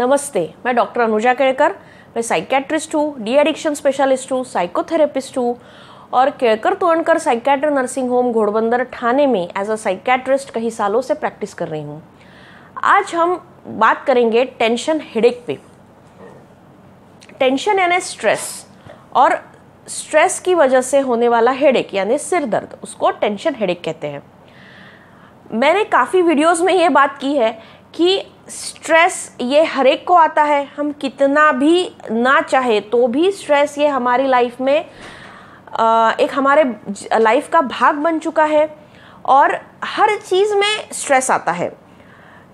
नमस्ते मैं डॉक्टर अनुजा केड़कर मैं साइकेट्रिस्ट हूँ डी एडिक्शन स्पेशलिस्ट हूँ साइकोथेरेपिस्ट हूँ और Kedkar Todkar psychiatric nursing home Ghodbunder Thane में एज अ साइकेट्रिस्ट कई सालों से प्रैक्टिस कर रही हूँ आज हम बात करेंगे टेंशन हेडेक पे टेंशन यानी स्ट्रेस और स्ट्रेस की वजह से होने वाला हेडेक यानी सिर दर्द उसको टेंशन हेडेक कहते हैं मैंने काफ़ी वीडियोस में ये बात की है कि स्ट्रेस ये हर एक को आता है हम कितना भी ना चाहे तो भी स्ट्रेस ये हमारी लाइफ में एक हमारे लाइफ का भाग बन चुका है और हर चीज़ में स्ट्रेस आता है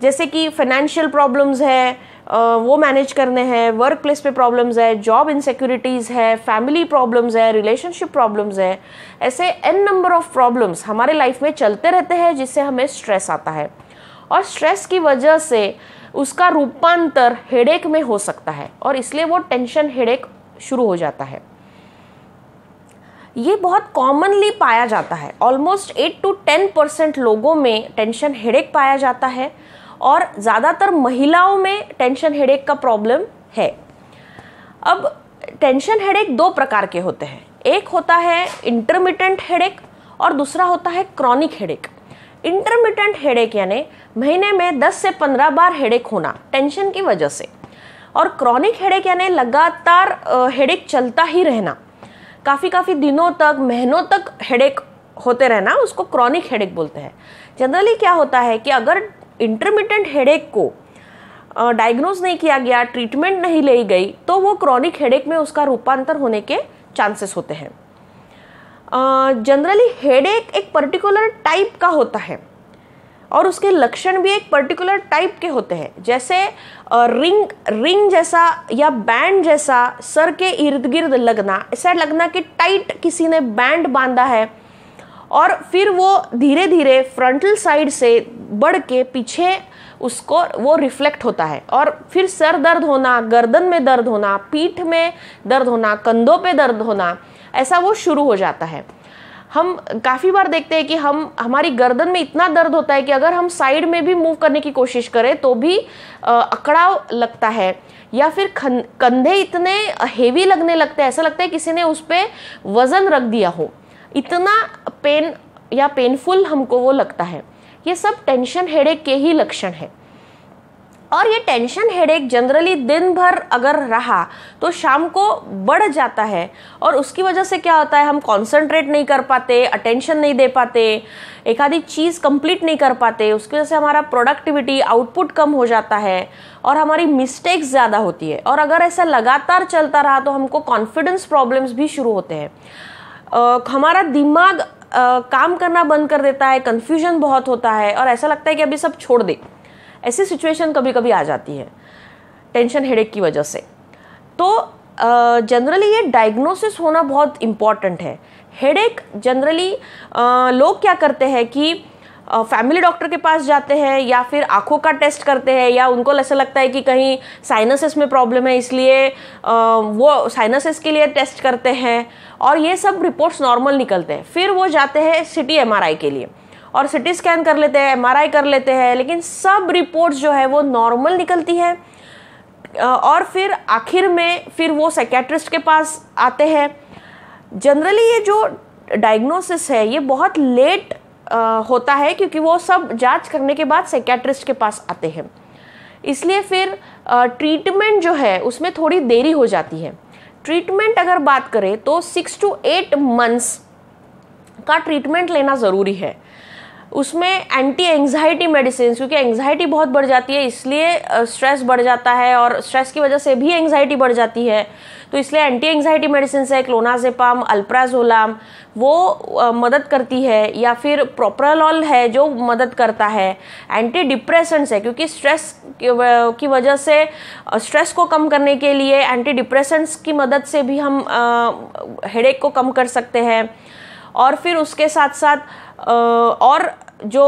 जैसे कि फाइनेंशियल प्रॉब्लम्स है वो मैनेज करने हैं वर्क प्लेस पे प्रॉब्लम्स है जॉब इनसेक्योरिटीज़ है फैमिली प्रॉब्लम्स है रिलेशनशिप प्रॉब्लम्स है ऐसे एन नंबर ऑफ़ प्रॉब्लम्स हमारे लाइफ में चलते रहते हैं जिससे हमें स्ट्रेस आता है और स्ट्रेस की वजह से उसका रूपांतर हेडेक में हो सकता है और इसलिए वो टेंशन हेडेक शुरू हो जाता है ये बहुत कॉमनली पाया जाता है almost eight to ten percent लोगों में टेंशन हेडेक पाया जाता है और ज़्यादातर महिलाओं में टेंशन हेडेक का प्रॉब्लम है अब टेंशन हेडेक दो प्रकार के होते हैं एक होता है इंटरमीडियंट हेडेक और दूसरा होता है क्रॉनिक हेडेक इंटरमीडियंट हेडेक यानी महीने में 10 से 15 बार हेडेक होना टेंशन की वजह से और क्रॉनिक हेडेक यानी लगातार हेडेक चलता ही रहना काफ़ी काफ़ी दिनों तक महीनों तक हेडेक होते रहना उसको क्रॉनिक हेडेक बोलते हैं जनरली क्या होता है कि अगर इंटरमीडियंट हेडेक को डायग्नोज नहीं किया गया ट्रीटमेंट नहीं ली गई तो वो क्रॉनिक हेडेक में उसका रूपांतर होने के चांसेस होते हैं जनरली हेड एक, एक पर्टिकुलर टाइप का होता है और उसके लक्षण भी एक पर्टिकुलर टाइप के होते हैं जैसे रिंग रिंग जैसा या बैंड जैसा सर के इर्द गिर्द लगना ऐसा लगना कि टाइट किसी ने बैंड बांधा है और फिर वो धीरे धीरे फ्रंटल साइड से बढ़ के पीछे उसको वो रिफ्लेक्ट होता है और फिर सर दर्द होना गर्दन में दर्द होना पीठ में दर्द होना कंधों पे दर्द होना ऐसा वो शुरू हो जाता है हम काफ़ी बार देखते हैं कि हम हमारी गर्दन में इतना दर्द होता है कि अगर हम साइड में भी मूव करने की कोशिश करें तो भी अकड़ाव लगता है या फिर कंधे इतने हेवी लगने लगते हैं ऐसा लगता है किसी ने उस पर वज़न रख दिया हो इतना पेन या पेनफुल हमको वो लगता है ये सब टेंशन हेडेक के ही लक्षण है और ये टेंशन हेडेक जनरली दिन भर अगर रहा तो शाम को बढ़ जाता है और उसकी वजह से क्या होता है हम कंसंट्रेट नहीं कर पाते अटेंशन नहीं दे पाते एक आधी चीज़ कंप्लीट नहीं कर पाते उसकी वजह से हमारा प्रोडक्टिविटी आउटपुट कम हो जाता है और हमारी मिस्टेक्स ज़्यादा होती है और अगर ऐसा लगातार चलता रहा तो हमको कॉन्फिडेंस प्रॉब्लम्स भी शुरू होते हैं हमारा दिमाग आ, काम करना बंद कर देता है कन्फ्यूजन बहुत होता है और ऐसा लगता है कि अभी सब छोड़ दे ऐसी सिचुएशन कभी कभी आ जाती है टेंशन हेडेक की वजह से तो जनरली ये डायग्नोसिस होना बहुत इम्पॉर्टेंट है हेडेक जनरली लोग क्या करते हैं कि फैमिली डॉक्टर के पास जाते हैं या फिर आँखों का टेस्ट करते हैं या उनको ऐसा लगता है कि कहीं साइनसिस में प्रॉब्लम है इसलिए वो साइनसिस के लिए टेस्ट करते हैं और ये सब रिपोर्ट्स नॉर्मल निकलते हैं फिर वो जाते हैं सिटी एमआरआई के लिए और सिटी स्कैन कर लेते हैं एमआरआई कर लेते हैं लेकिन सब रिपोर्ट्स जो है वो नॉर्मल निकलती है और फिर आखिर में फिर वो साइकेट्रिस्ट के पास आते हैं जनरली ये जो डायग्नोसिस है ये बहुत लेट होता है क्योंकि वो सब जांच करने के बाद साइकेट्रिस्ट के पास आते हैं इसलिए फिर ट्रीटमेंट जो है उसमें थोड़ी देरी हो जाती है ट्रीटमेंट अगर बात करें तो सिक्स टू एट मंथ्स का ट्रीटमेंट लेना ज़रूरी है उसमें एंटी एंग्जाइटी मेडिसिन क्योंकि एंग्जाइटी बहुत बढ़ जाती है इसलिए स्ट्रेस बढ़ जाता है और स्ट्रेस की वजह से भी एंग्जाइटी बढ़ जाती है तो इसलिए एंटी एंग्जाइटी मेडिसिन है क्लोनाजेपाम अल्प्राजोलाम वो मदद करती है या फिर प्रोप्रालॉल है जो मदद करता है एंटी डिप्रेसेंट्स है क्योंकि स्ट्रेस की वजह से स्ट्रेस को कम करने के लिए एंटी डिप्रेसेंट्स की मदद से भी हम हेडेक को कम कर सकते हैं और फिर उसके साथ साथ और जो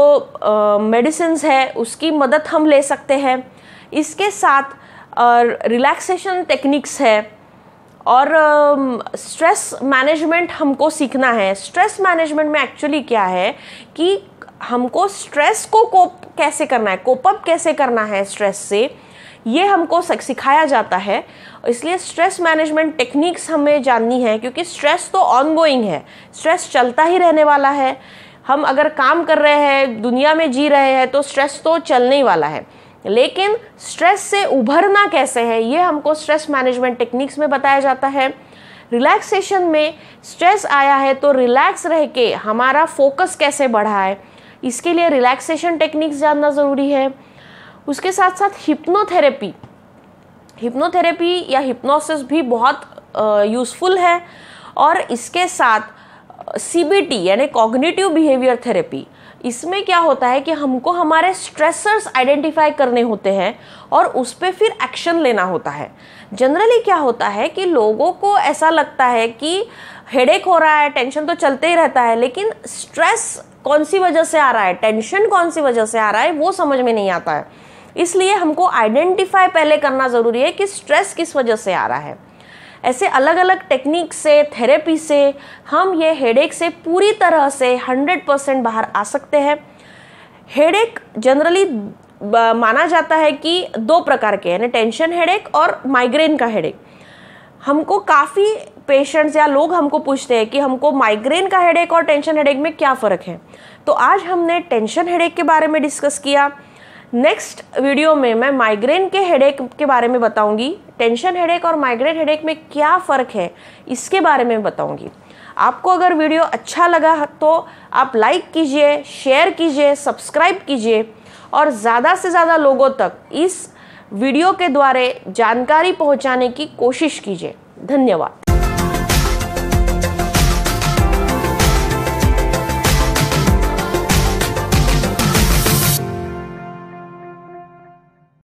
मेडिसिन है उसकी मदद हम ले सकते हैं इसके साथ रिलैक्सेशन टेक्निक्स है और स्ट्रेस मैनेजमेंट हमको सीखना है स्ट्रेस मैनेजमेंट में एक्चुअली क्या है कि हमको स्ट्रेस को कोप कैसे करना है कोप अप कैसे करना है स्ट्रेस से ये हमको सिखाया जाता है इसलिए स्ट्रेस मैनेजमेंट टेक्निक्स हमें जाननी है क्योंकि स्ट्रेस तो ऑनगोइंग है स्ट्रेस चलता ही रहने वाला है हम अगर काम कर रहे हैं दुनिया में जी रहे हैं तो स्ट्रेस तो चलने ही वाला है लेकिन स्ट्रेस से उभरना कैसे है ये हमको स्ट्रेस मैनेजमेंट टेक्निक्स में बताया जाता है रिलैक्सेशन में स्ट्रेस आया है तो रिलैक्स रह के हमारा फोकस कैसे बढ़ा है इसके लिए रिलैक्सेशन टेक्निक्स जानना ज़रूरी है उसके साथ साथ हिप्नोथेरेपी हिप्नोथेरेपी या हिप्नोसिस भी बहुत यूज़फुल है और इसके साथ सी यानी कॉग्निटिव बिहेवियर थेरेपी इसमें क्या होता है कि हमको हमारे स्ट्रेसर्स आइडेंटिफाई करने होते हैं और उस पर फिर एक्शन लेना होता है जनरली क्या होता है कि लोगों को ऐसा लगता है कि हेडेक हो रहा है टेंशन तो चलते ही रहता है लेकिन स्ट्रेस कौन सी वजह से आ रहा है टेंशन कौन सी वजह से आ रहा है वो समझ में नहीं आता है इसलिए हमको आइडेंटिफाई पहले करना ज़रूरी है कि स्ट्रेस किस वजह से आ रहा है ऐसे अलग अलग टेक्निक से थेरेपी से हम ये हेडेक से पूरी तरह से 100 परसेंट बाहर आ सकते हैं हेडेक जनरली माना जाता है कि दो प्रकार के यानी टेंशन हेडेक और माइग्रेन का हेडेक हमको काफ़ी पेशेंट्स या लोग हमको पूछते हैं कि हमको माइग्रेन का हेडेक और टेंशन हेडेक में क्या फ़र्क है तो आज हमने टेंशन हेडेक के बारे में डिस्कस किया नेक्स्ट वीडियो में मैं माइग्रेन के हेडेक के बारे में बताऊंगी टेंशन हेडेक और माइग्रेन हेडेक में क्या फ़र्क है इसके बारे में बताऊंगी आपको अगर वीडियो अच्छा लगा तो आप लाइक कीजिए शेयर कीजिए सब्सक्राइब कीजिए और ज़्यादा से ज़्यादा लोगों तक इस वीडियो के द्वारा जानकारी पहुंचाने की कोशिश कीजिए धन्यवाद